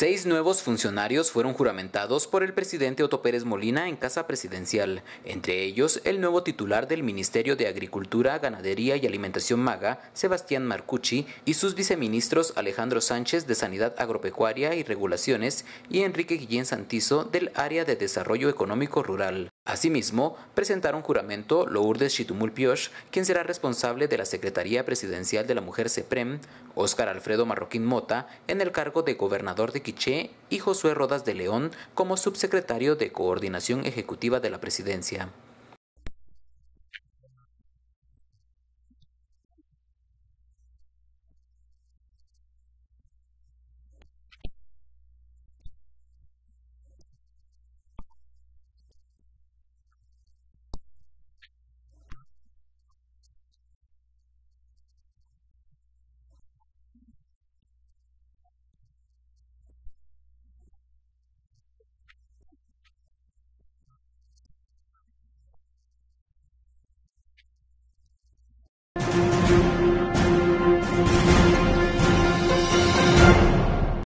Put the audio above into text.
Seis nuevos funcionarios fueron juramentados por el presidente Otto Pérez Molina en Casa Presidencial, entre ellos el nuevo titular del Ministerio de Agricultura, Ganadería y Alimentación Maga, Sebastián Marcucci, y sus viceministros Alejandro Sánchez de Sanidad Agropecuaria y Regulaciones y Enrique Guillén Santizo del Área de Desarrollo Económico Rural. Asimismo, presentaron juramento Lourdes Chitumul Pioche, quien será responsable de la Secretaría Presidencial de la Mujer Seprem. Óscar Alfredo Marroquín Mota en el cargo de gobernador de Quiché y Josué Rodas de León como subsecretario de Coordinación Ejecutiva de la Presidencia.